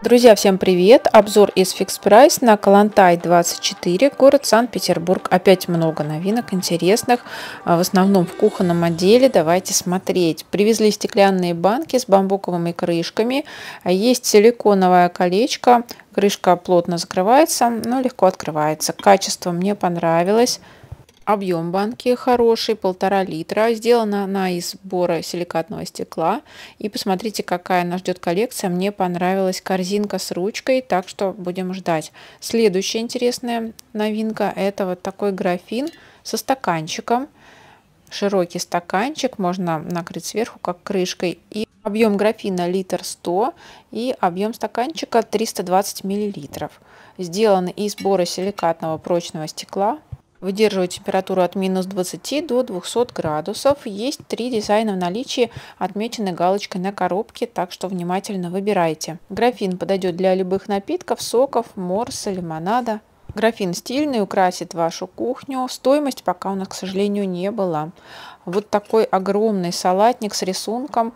Друзья, всем привет! Обзор из Fix Price на Калантай 24, город Санкт-Петербург. Опять много новинок интересных, а, в основном в кухонном отделе. Давайте смотреть. Привезли стеклянные банки с бамбуковыми крышками. А, есть силиконовое колечко, крышка плотно закрывается, но легко открывается. Качество мне понравилось. Объем банки хороший, полтора литра. Сделана она из бора силикатного стекла. И посмотрите, какая нас ждет коллекция. Мне понравилась корзинка с ручкой, так что будем ждать. Следующая интересная новинка – это вот такой графин со стаканчиком. Широкий стаканчик, можно накрыть сверху, как крышкой. И объем графина литр 100 и объем стаканчика 320 миллилитров. Сделан из бора силикатного прочного стекла Выдерживают температуру от минус 20 до 200 градусов. Есть три дизайна в наличии, отмечены галочкой на коробке, так что внимательно выбирайте. Графин подойдет для любых напитков, соков, морса, лимонада. Графин стильный, украсит вашу кухню. Стоимость пока у нас, к сожалению, не была. Вот такой огромный салатник с рисунком.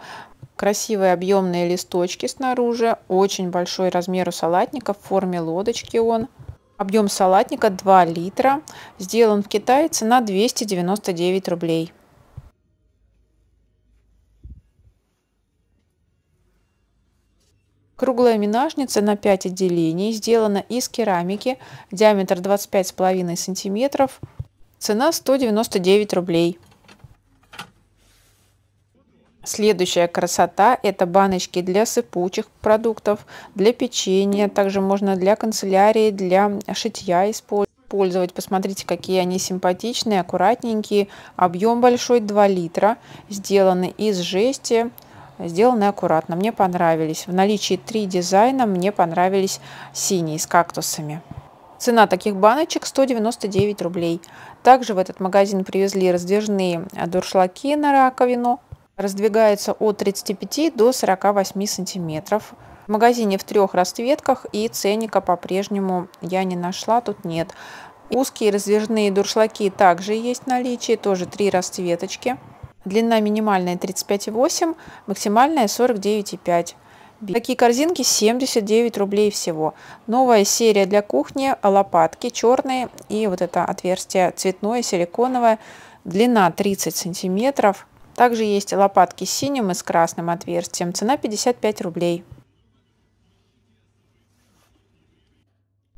Красивые объемные листочки снаружи. Очень большой размер у салатника в форме лодочки он. Объем салатника 2 литра. Сделан в Китае, цена 299 рублей. Круглая минажница на 5 отделений сделана из керамики, диаметр 25,5 см, цена 199 рублей. Следующая красота – это баночки для сыпучих продуктов, для печенья, также можно для канцелярии, для шитья использовать. Посмотрите, какие они симпатичные, аккуратненькие. Объем большой 2 литра, сделаны из жести, сделаны аккуратно. Мне понравились. В наличии три дизайна, мне понравились синие с кактусами. Цена таких баночек 199 рублей. Также в этот магазин привезли раздвижные дуршлаки на раковину, раздвигается от 35 до 48 сантиметров. В магазине в трех расцветках и ценника по-прежнему я не нашла, тут нет. Узкие раздвижные дуршлаки также есть в наличии, тоже три расцветочки. Длина минимальная 35,8, максимальная 49,5. Такие корзинки 79 рублей всего. Новая серия для кухни, а лопатки черные и вот это отверстие цветное, силиконовое. Длина 30 сантиметров. Также есть лопатки с синим и с красным отверстием. Цена 55 рублей.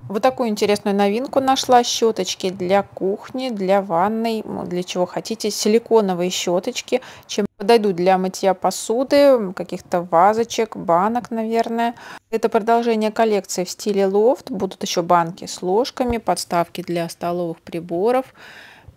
Вот такую интересную новинку нашла. Щеточки для кухни, для ванной, для чего хотите. Силиконовые щеточки, чем подойдут для мытья посуды, каких-то вазочек, банок, наверное. Это продолжение коллекции в стиле лофт. Будут еще банки с ложками, подставки для столовых приборов.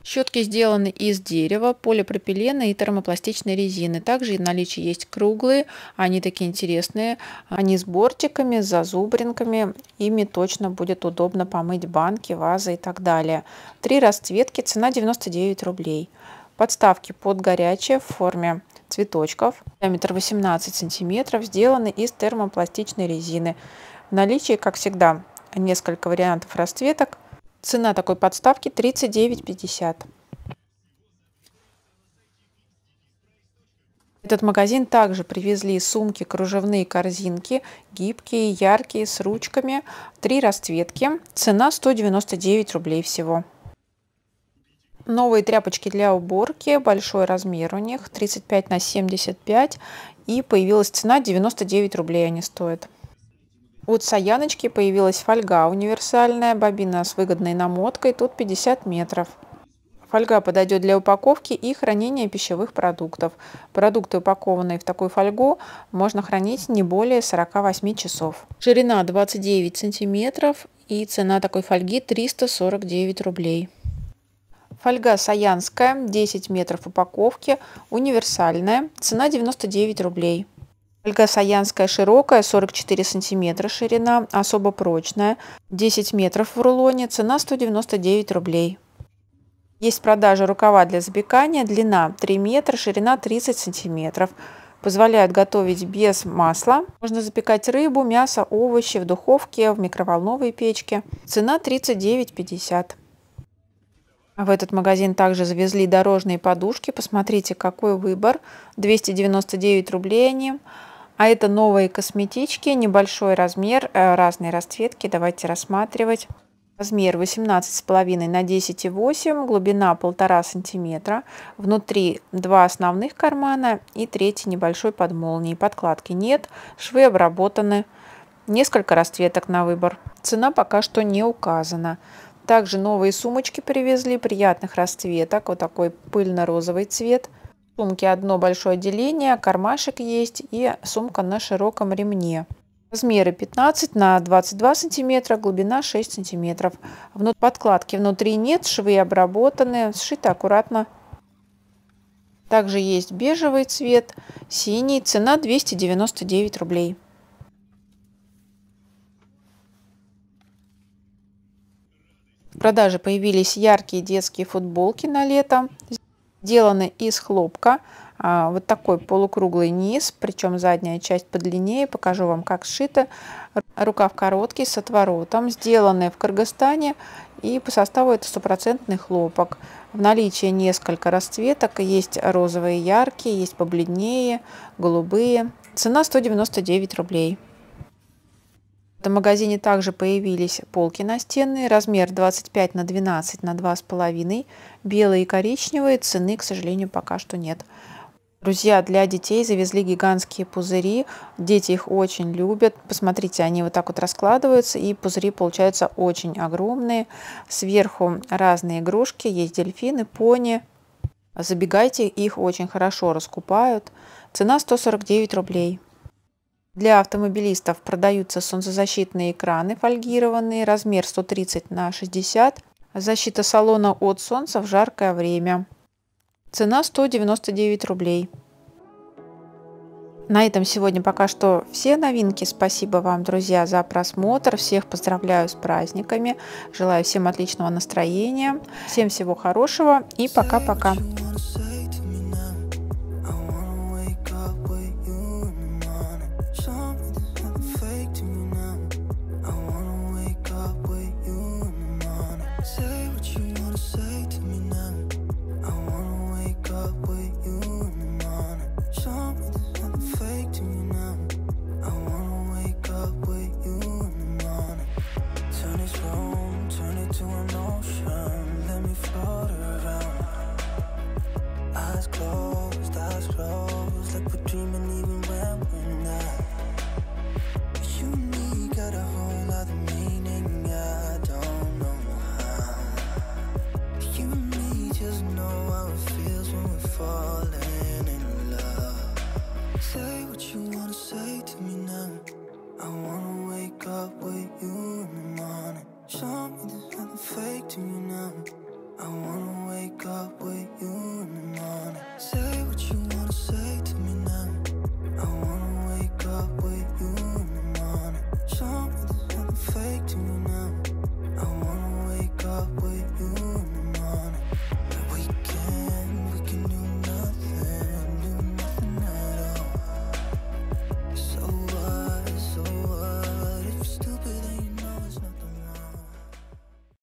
Щетки сделаны из дерева, полипропилена и термопластичной резины. Также в наличии есть круглые, они такие интересные. Они с бортиками, с зазубринками. Ими точно будет удобно помыть банки, вазы и так далее. Три расцветки, цена 99 рублей. Подставки под горячее в форме цветочков, диаметр 18 сантиметров, сделаны из термопластичной резины. В наличии, как всегда, несколько вариантов расцветок. Цена такой подставки 39,50. этот магазин также привезли сумки, кружевные корзинки, гибкие, яркие, с ручками, три расцветки. Цена 199 рублей всего. Новые тряпочки для уборки, большой размер у них, 35 на 75. И появилась цена 99 рублей они стоят. От Саяночки появилась фольга универсальная, бобина с выгодной намоткой, тут 50 метров. Фольга подойдет для упаковки и хранения пищевых продуктов. Продукты, упакованные в такую фольгу, можно хранить не более 48 часов. Ширина 29 сантиметров и цена такой фольги 349 рублей. Фольга саянская, 10 метров упаковки, универсальная, цена 99 рублей. Ольга Саянская широкая, 44 сантиметра ширина, особо прочная, 10 метров в рулоне, цена 199 рублей. Есть продажа рукава для запекания, длина 3 метра, ширина 30 сантиметров. Позволяют готовить без масла. Можно запекать рыбу, мясо, овощи в духовке, в микроволновой печке. Цена 39,50. В этот магазин также завезли дорожные подушки. Посмотрите, какой выбор. 299 рублей они. А это новые косметички, небольшой размер, э, разные расцветки. Давайте рассматривать. Размер 18,5 на 10,8, глубина 1,5 см. Внутри два основных кармана и третий небольшой под молнией. Подкладки нет, швы обработаны. Несколько расцветок на выбор. Цена пока что не указана. Также новые сумочки привезли, приятных расцветок, вот такой пыльно-розовый цвет. В сумке одно большое отделение, кармашек есть и сумка на широком ремне. Размеры 15 на 22 сантиметра, глубина 6 сантиметров. подкладки внутри нет, швы обработаны, сшиты аккуратно. Также есть бежевый цвет, синий, цена 299 рублей. В продаже появились яркие детские футболки на лето, сделаны из хлопка. А, вот такой полукруглый низ, причем задняя часть подлиннее. Покажу вам, как сшито. Рукав короткий, с отворотом, сделаны в Кыргызстане. И по составу это стопроцентный хлопок. В наличии несколько расцветок. Есть розовые яркие, есть побледнее, голубые. Цена 199 рублей. В магазине также появились полки настенные, размер 25 на 12 на 2,5, белые и коричневые, цены, к сожалению, пока что нет. Друзья, для детей завезли гигантские пузыри, дети их очень любят. Посмотрите, они вот так вот раскладываются, и пузыри получаются очень огромные. Сверху разные игрушки, есть дельфины, пони. Забегайте, их очень хорошо раскупают. Цена 149 рублей. Для автомобилистов продаются солнцезащитные экраны фольгированные, размер 130 на 60, защита салона от солнца в жаркое время. Цена 199 рублей. На этом сегодня пока что все новинки. Спасибо вам, друзья, за просмотр. Всех поздравляю с праздниками. Желаю всем отличного настроения. Всем всего хорошего и пока-пока.